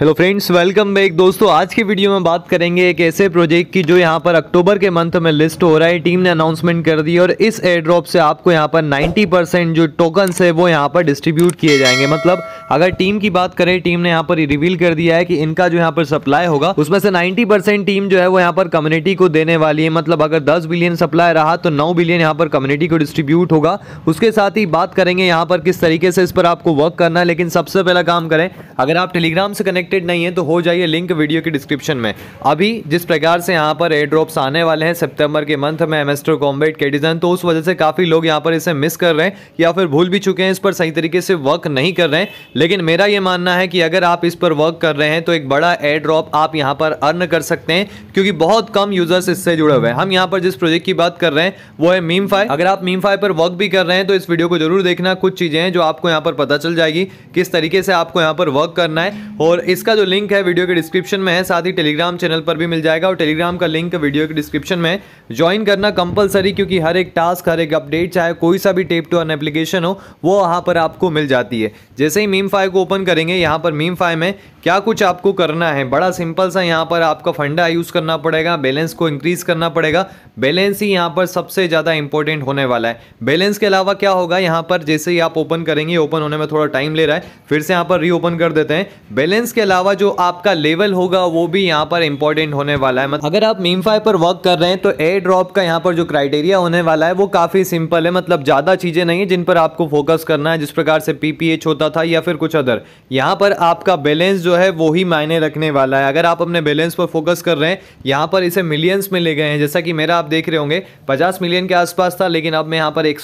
hello friends welcome back दोस्तों आज के वीडियो में बात करेंगे एक ऐसे प्रोजेक्ट की जो यहां पर अक्टूबर के मंथ में लिस्ट हो रहा है टीम ने अनाउंसमेंट कर दी और इस एयर ड्रॉप से आपको यहां पर 90 परसेंट जो टोकन्स है वो यहां पर डिस्ट्रीब्यूट किए जाएंगे मतलब अगर टीम की बात करें टीम ने यहाँ पर रिवील कर दिया है कि इनका जो यहाँ पर सप्लाई होगा उसमें से 90 परसेंट टीम जो है वो यहाँ पर कम्युनिटी को देने वाली है मतलब अगर 10 बिलियन सप्लाई रहा तो 9 बिलियन यहाँ पर कम्युनिटी को डिस्ट्रीब्यूट होगा उसके साथ ही बात करेंगे यहाँ पर किस तरीके से इस पर आपको वर्क करना है लेकिन सबसे पहला काम करें अगर आप टेलीग्राम से कनेक्टेड नहीं है तो हो जाइए लिंक वीडियो के डिस्क्रिप्शन में अभी जिस प्रकार से यहाँ पर एयर ड्रॉप्स आने वाले हैं सितंबर के मंथ में एमेस्टर कॉम्बेट केडिजन तो उस वजह से काफ़ी लोग यहाँ पर इसे मिस कर रहे हैं या फिर भूल भी चुके हैं इस पर सही तरीके से वर्क नहीं कर रहे हैं लेकिन मेरा ये मानना है कि अगर आप इस पर वर्क कर रहे हैं तो एक बड़ा एयर ड्रॉप आप यहाँ पर अर्न कर सकते हैं क्योंकि बहुत कम यूजर्स इससे जुड़े हुए हैं हम यहाँ पर जिस प्रोजेक्ट की बात कर रहे हैं वो है मीम फाई अगर आप मीम फाई पर वर्क भी कर रहे हैं तो इस वीडियो को जरूर देखना कुछ चीज़ें हैं जो आपको यहाँ पर पता चल जाएगी किस तरीके से आपको यहाँ पर वर्क करना है और इसका जो लिंक है वीडियो के डिस्क्रिप्शन में है साथ ही टेलीग्राम चैनल पर भी मिल जाएगा और टेलीग्राम का लिंक वीडियो के डिस्क्रिप्शन में ज्वाइन करना कंपलसरी क्योंकि हर एक टास्क हर एक अपडेट चाहे कोई सा भी टेप टू अन एप्लीकेशन हो वो वहाँ पर आपको मिल जाती है जैसे ही मीम मीम फाइव को ओपन करेंगे यहाँ पर मीम फाइव में क्या कुछ आपको करना है बड़ा सिंपल सा यहाँ पर आपका फंडा यूज़ करना पड़ेगा बैलेंस को इंक्रीज़ करना पड़ेगा बैलेंस ही यहाँ पर सबसे ज़्यादा इंपॉर्टेंट होने वाला है बैलेंस के अलावा क्या होगा यहाँ पर जैसे ही आप ओपन करेंगे ओपन होने में थोड़ा टाइम ले रहा है फिर से यहाँ पर ओपन कर देते हैं बैलेंस के अलावा जो आपका लेवल होगा वो भी यहाँ पर इंपॉर्टेंट होने वाला है मतलब अगर आप मीम फाइव पर वर्क कर रहे हैं तो एयर ड्रॉप का यहाँ पर जो क्राइटेरिया होने वाला है वो काफ़ी सिंपल है मतलब ज़्यादा चीज़ें नहीं है जिन पर आपको फोकस करना है जिस प्रकार से पीपीएच होता था या फिर फिर कुछ अदर यहाँ पर आपका बैलेंस जो है वो ही मायने रखने वाला है अगर आप अपने बैलेंस पर फोकस कर रहे हैं यहाँ पर इसे मिलियंस में ले गए हैं जैसा कि मेरा आप देख रहे होंगे पचास मिलियन के आसपास था लेकिन अब मैं यहाँ पर एक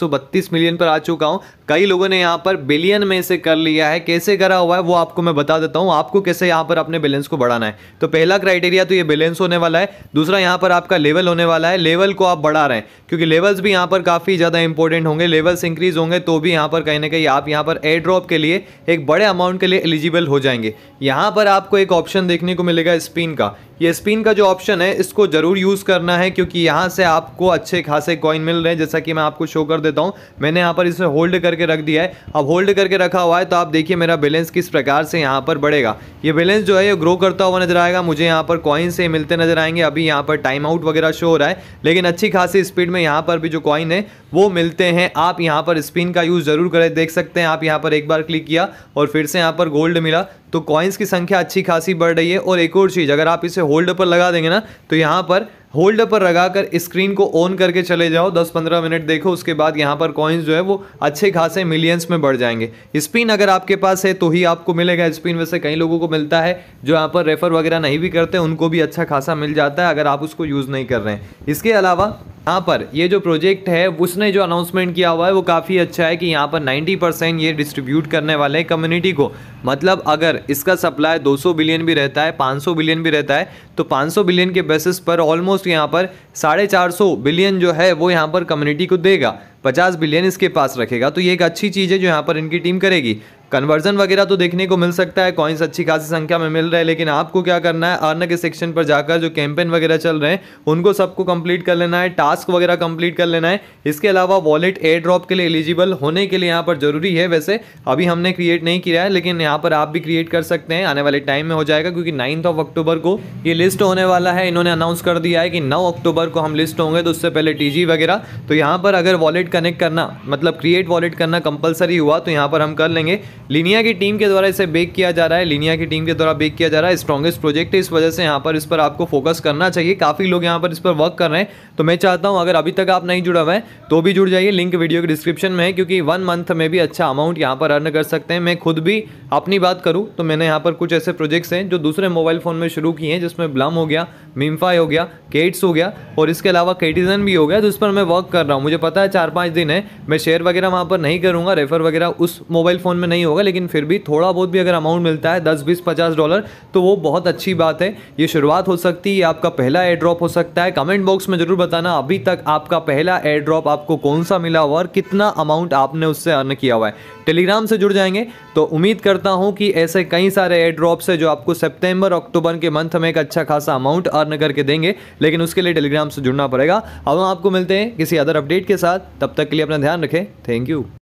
मिलियन पर आ चुका हूँ कई लोगों ने यहाँ पर बिलियन में इसे कर लिया है कैसे करा हुआ है वो आपको मैं बता देता हूँ आपको कैसे यहाँ पर अपने बैलेंस को बढ़ाना है तो पहला क्राइटेरिया तो ये बैलेंस होने वाला है दूसरा यहाँ पर आपका लेवल होने वाला है लेवल को आप बढ़ा रहे हैं क्योंकि लेवल्स भी यहाँ पर काफ़ी ज़्यादा इंपॉर्टेंट होंगे लेवल्स इंक्रीज होंगे तो भी यहाँ पर कहीं ना कहीं आप यहाँ पर एयर ड्रॉप के लिए एक एक बड़े अमाउंट के लिए एलिजिबल हो जाएंगे यहाँ पर आपको एक ऑप्शन देखने को मिलेगा स्पिन का ये स्पिन का जो ऑप्शन है इसको ज़रूर यूज़ करना है क्योंकि यहाँ से आपको अच्छे खासे कॉइन मिल रहे हैं जैसा कि मैं आपको शो कर देता हूँ मैंने यहाँ पर इसे होल्ड करके रख दिया है अब होल्ड करके रखा हुआ है तो आप देखिए मेरा बैलेंस किस प्रकार से यहाँ पर बढ़ेगा ये बैलेंस जो है ये ग्रो करता हुआ नजर आएगा मुझे यहाँ पर कॉइन से मिलते नजर आएंगे अभी यहाँ पर टाइम आउट वगैरह शो हो रहा है लेकिन अच्छी खासी स्पीड में यहाँ पर भी जो कॉइन है वो मिलते हैं आप यहाँ पर स्पिन का यूज़ ज़रूर करें देख सकते हैं आप यहाँ पर एक बार क्लिक किया और फिर से यहाँ पर गोल्ड मिला तो कॉइन्स की संख्या अच्छी खासी बढ़ रही है और एक और चीज़ अगर आप इसे होल्ड पर लगा देंगे ना तो यहाँ पर होल्ड पर लगा कर स्क्रीन को ऑन करके चले जाओ 10-15 मिनट देखो उसके बाद यहाँ पर कॉइन्स जो है वो अच्छे खासे मिलियंस में बढ़ जाएंगे स्पिन अगर आपके पास है तो ही आपको मिलेगा स्पिन वैसे कई लोगों को मिलता है जो यहाँ पर रेफर वगैरह नहीं भी करते उनको भी अच्छा खासा मिल जाता है अगर आप उसको यूज़ नहीं कर रहे हैं इसके अलावा यहाँ पर ये जो प्रोजेक्ट है उसने जो अनाउंसमेंट किया हुआ है वो काफ़ी अच्छा है कि यहाँ पर 90 परसेंट ये डिस्ट्रीब्यूट करने वाले हैं कम्युनिटी को मतलब अगर इसका सप्लाई 200 बिलियन भी रहता है 500 बिलियन भी रहता है तो 500 बिलियन के बेसिस पर ऑलमोस्ट यहाँ पर साढ़े चार बिलियन जो है वो यहाँ पर कम्युनिटी को देगा पचास बिलियन इसके पास रखेगा तो ये एक अच्छी चीज़ है जो यहाँ पर इनकी टीम करेगी कन्वर्जन वगैरह तो देखने को मिल सकता है कॉइन्स अच्छी खासी संख्या में मिल रहे हैं लेकिन आपको क्या करना है अर्न के सेक्शन पर जाकर जो कैंपेन वगैरह चल रहे हैं उनको सबको कंप्लीट कर लेना है टास्क वगैरह कंप्लीट कर लेना है इसके अलावा वॉलेट एयर ड्रॉप के लिए एलिजिबल होने के लिए यहाँ पर जरूरी है वैसे अभी हमने क्रिएट नहीं किया है लेकिन यहाँ पर आप भी क्रिएट कर सकते हैं आने वाले टाइम में हो जाएगा क्योंकि नाइन्थ ऑफ अक्टूबर को ये लिस्ट होने वाला है इन्होंने अनाउंस कर दिया है कि नौ अक्टूबर को हम लिस्ट होंगे तो उससे पहले टी वगैरह तो यहाँ पर अगर वॉलेट कनेक्ट करना मतलब क्रिएट वॉलेट करना कंपलसरी हुआ तो यहाँ पर हम कर लेंगे लिनिया की टीम के द्वारा इसे बेक किया जा रहा है लिनिया की टीम के द्वारा बेक किया जा रहा है स्ट्रॉगेस्ट प्रोजेक्ट है इस वजह से यहाँ पर इस पर आपको फोकस करना चाहिए काफ़ी लोग यहाँ पर इस पर वर्क कर रहे हैं तो मैं चाहता हूँ अगर अभी तक आप नहीं जुड़ा हुआ है तो भी जुड़ जाइए लिंक वीडियो के डिस्क्रिप्शन में है क्योंकि वन मंथ में भी अच्छा अमाउंट यहाँ पर अर्न कर सकते हैं मैं खुद भी अपनी बात करूँ तो मैंने यहाँ पर कुछ ऐसे प्रोजेक्ट्स हैं जो दूसरे मोबाइल फ़ोन में शुरू किए हैं जिसमें ब्लम हो गया मिम्फाई हो गया केट्स हो गया और इसके अलावा केटिजन भी हो गया जिस पर मैं वर्क कर रहा हूँ मुझे पता है चार पाँच दिन है मैं शेयर वगैरह वहाँ पर नहीं करूँगा रेफर वगैरह उस मोबाइल फ़ोन में नहीं होगा होगा लेकिन फिर भी थोड़ा बहुत भी अगर अमाउंट मिलता है दस बीस पचास डॉलर तो वो बहुत अच्छी बात है ये शुरुआत हो सकती है आपका पहला एयर ड्रॉप हो सकता है कमेंट बॉक्स में ज़रूर बताना अभी तक आपका पहला एयर ड्रॉप आपको कौन सा मिला हुआ और कितना अमाउंट आपने उससे अर्न किया हुआ है टेलीग्राम से जुड़ जाएंगे तो उम्मीद करता हूँ कि ऐसे कई सारे एयर ड्रॉप्स है जो आपको सेप्टेम्बर अक्टूबर के मंथ में एक अच्छा खासा अमाउंट अर्न करके देंगे लेकिन उसके लिए टेलीग्राम से जुड़ना पड़ेगा अब हम आपको मिलते हैं किसी अदर अपडेट के साथ तब तक के लिए अपना ध्यान रखें थैंक यू